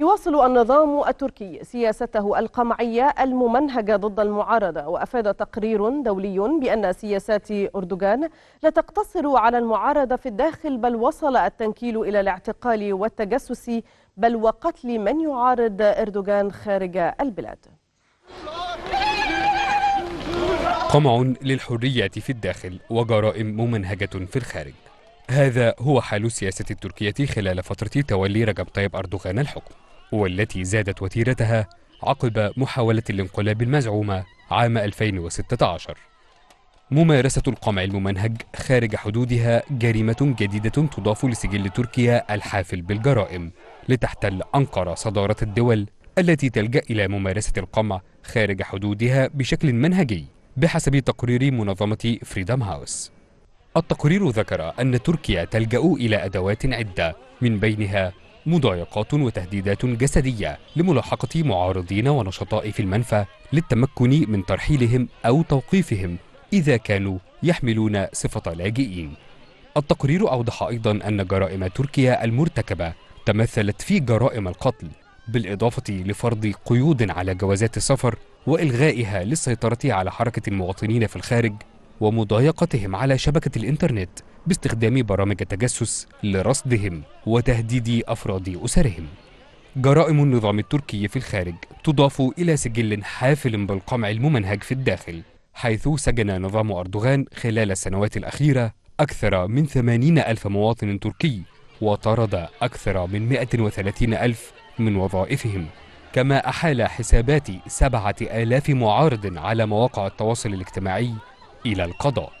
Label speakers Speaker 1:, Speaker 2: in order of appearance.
Speaker 1: يواصل النظام التركي سياسته القمعية الممنهجة ضد المعارضة وأفاد تقرير دولي بأن سياسات أردوغان لا تقتصر على المعارضة في الداخل بل وصل التنكيل إلى الاعتقال والتجسس بل وقتل من يعارض أردوغان خارج البلاد
Speaker 2: قمع للحرية في الداخل وجرائم ممنهجة في الخارج هذا هو حال السياسة التركية خلال فترة تولي رجب طيب أردوغان الحكم والتي زادت وتيرتها عقب محاولة الانقلاب المزعومة عام 2016 ممارسة القمع الممنهج خارج حدودها جريمة جديدة تضاف لسجل تركيا الحافل بالجرائم لتحتل أنقرة صدارة الدول التي تلجأ إلى ممارسة القمع خارج حدودها بشكل منهجي بحسب تقرير منظمة فريدم هاوس التقرير ذكر أن تركيا تلجأ إلى أدوات عدة من بينها مضايقات وتهديدات جسدية لملاحقة معارضين ونشطاء في المنفى للتمكن من ترحيلهم أو توقيفهم إذا كانوا يحملون صفة لاجئين التقرير أوضح أيضا أن جرائم تركيا المرتكبة تمثلت في جرائم القتل بالإضافة لفرض قيود على جوازات السفر وإلغائها للسيطرة على حركة المواطنين في الخارج ومضايقتهم على شبكة الإنترنت باستخدام برامج التجسس لرصدهم وتهديد أفراد أسرهم جرائم النظام التركي في الخارج تضاف إلى سجل حافل بالقمع الممنهج في الداخل حيث سجن نظام أردوغان خلال السنوات الأخيرة أكثر من 80 ألف مواطن تركي وطرد أكثر من 130 ألف من وظائفهم كما أحال حسابات سبعة آلاف معارض على مواقع التواصل الاجتماعي إلى القضاء